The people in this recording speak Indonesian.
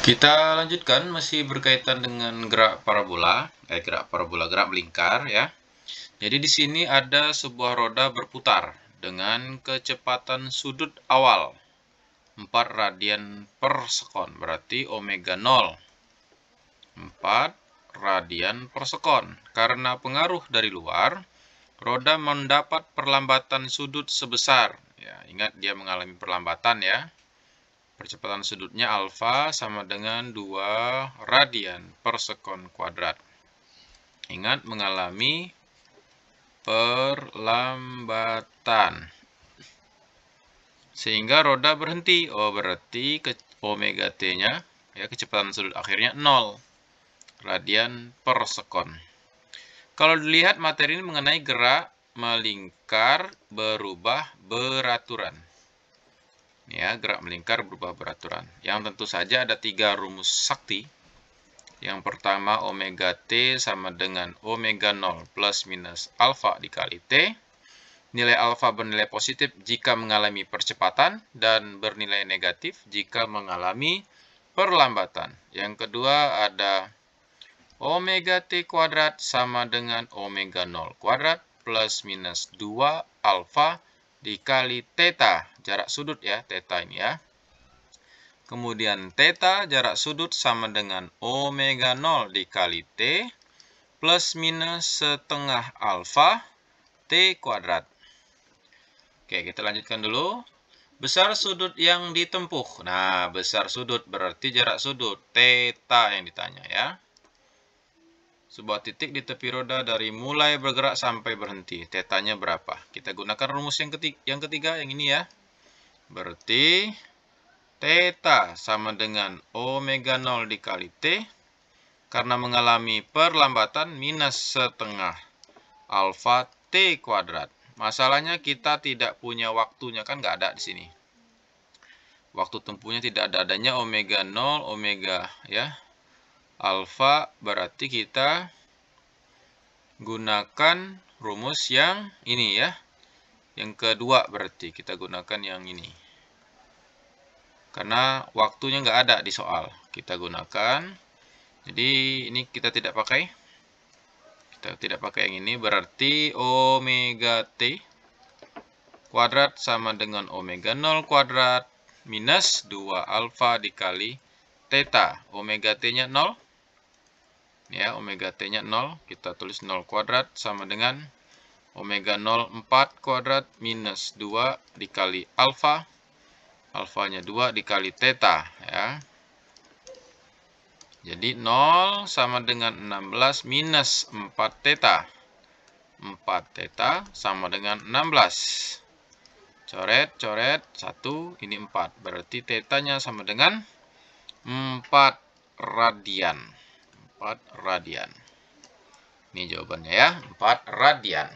Kita lanjutkan masih berkaitan dengan gerak parabola, eh gerak parabola, gerak melingkar ya. Jadi di sini ada sebuah roda berputar dengan kecepatan sudut awal 4 radian per sekon, berarti omega 0. 4 radian per sekon. Karena pengaruh dari luar, roda mendapat perlambatan sudut sebesar. Ya, ingat dia mengalami perlambatan ya Percepatan sudutnya alfa sama dengan 2 radian per sekon kuadrat. Ingat mengalami perlambatan. Sehingga roda berhenti. Oh, berarti ke omega t-nya ya kecepatan sudut akhirnya 0 radian per sekon. Kalau dilihat materi ini mengenai gerak melingkar berubah beraturan ya gerak melingkar berubah beraturan yang tentu saja ada tiga rumus sakti yang pertama omega t sama dengan omega 0 plus minus alfa dikali t nilai alfa bernilai positif jika mengalami percepatan dan bernilai negatif jika mengalami perlambatan yang kedua ada omega t kuadrat sama dengan omega 0 kuadrat plus minus 2 alfa dikali theta, jarak sudut ya, theta ini ya. Kemudian theta jarak sudut sama dengan omega 0 dikali t plus minus setengah alfa t kuadrat. Oke, kita lanjutkan dulu. Besar sudut yang ditempuh. Nah, besar sudut berarti jarak sudut. Theta yang ditanya ya sebuah titik di tepi roda dari mulai bergerak sampai berhenti. Tetanya berapa? Kita gunakan rumus yang ketiga, yang ketiga yang ini ya. Berarti teta sama dengan omega 0 dikali t karena mengalami perlambatan minus setengah alfa t kuadrat. Masalahnya kita tidak punya waktunya kan nggak ada di sini. Waktu tempuhnya tidak ada adanya omega 0, omega ya alfa berarti kita gunakan rumus yang ini ya. Yang kedua berarti kita gunakan yang ini. Karena waktunya nggak ada di soal. Kita gunakan. Jadi ini kita tidak pakai. Kita tidak pakai yang ini. Berarti omega t kuadrat sama dengan omega 0 kuadrat minus 2 alfa dikali theta. Omega t-nya 0 ya omega t-nya 0, kita tulis 0 kuadrat sama dengan omega 0 4 kuadrat minus 2 dikali alfa, alfanya 2 dikali theta ya. Jadi 0 sama dengan 16 minus 4 theta. 4 theta sama dengan 16. Coret, coret, 1, ini 4. Berarti tetanya sama dengan 4 radian. 4 radian. Ini jawabannya ya, 4 radian.